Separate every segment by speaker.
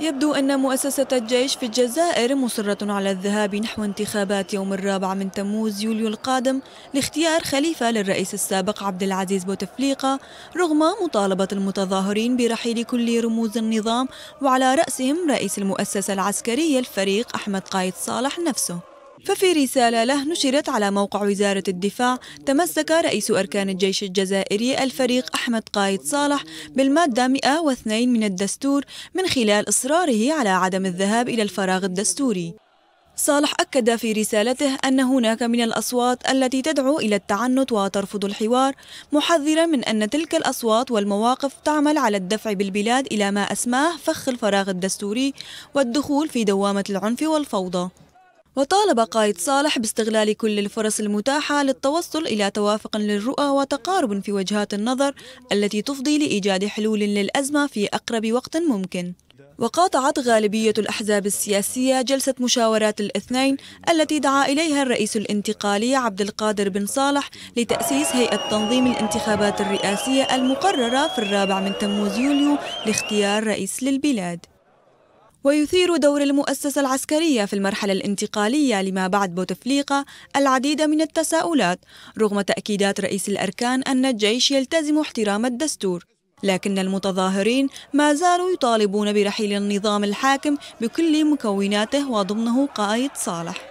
Speaker 1: يبدو أن مؤسسة الجيش في الجزائر مصرة على الذهاب نحو انتخابات يوم الرابع من تموز يوليو القادم لاختيار خليفة للرئيس السابق عبد العزيز بوتفليقة رغم مطالبة المتظاهرين برحيل كل رموز النظام وعلى رأسهم رئيس المؤسسة العسكرية الفريق أحمد قايد صالح نفسه ففي رسالة له نشرت على موقع وزارة الدفاع تمسك رئيس أركان الجيش الجزائري الفريق أحمد قايد صالح بالمادة 102 من الدستور من خلال إصراره على عدم الذهاب إلى الفراغ الدستوري صالح أكد في رسالته أن هناك من الأصوات التي تدعو إلى التعنت وترفض الحوار محذرا من أن تلك الأصوات والمواقف تعمل على الدفع بالبلاد إلى ما أسماه فخ الفراغ الدستوري والدخول في دوامة العنف والفوضى وطالب قائد صالح باستغلال كل الفرص المتاحة للتوصل إلى توافق للرؤى وتقارب في وجهات النظر التي تفضي لإيجاد حلول للأزمة في أقرب وقت ممكن وقاطعت غالبية الأحزاب السياسية جلسة مشاورات الاثنين التي دعا إليها الرئيس الانتقالي عبد القادر بن صالح لتأسيس هيئة تنظيم الانتخابات الرئاسية المقررة في الرابع من تموز يوليو لاختيار رئيس للبلاد ويثير دور المؤسسة العسكرية في المرحلة الانتقالية لما بعد بوتفليقة العديد من التساؤلات رغم تأكيدات رئيس الأركان أن الجيش يلتزم احترام الدستور لكن المتظاهرين ما زالوا يطالبون برحيل النظام الحاكم بكل مكوناته وضمنه قائد صالح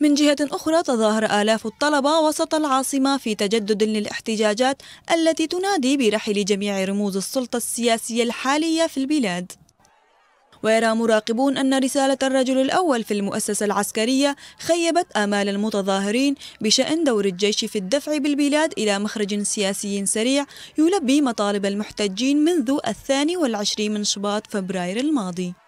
Speaker 1: من جهة أخرى تظاهر آلاف الطلبة وسط العاصمة في تجدد للاحتجاجات التي تنادي برحيل جميع رموز السلطة السياسية الحالية في البلاد ويرى مراقبون أن رسالة الرجل الأول في المؤسسة العسكرية خيبت آمال المتظاهرين بشأن دور الجيش في الدفع بالبلاد إلى مخرج سياسي سريع يلبي مطالب المحتجين منذ الثاني والعشرين من شباط فبراير الماضي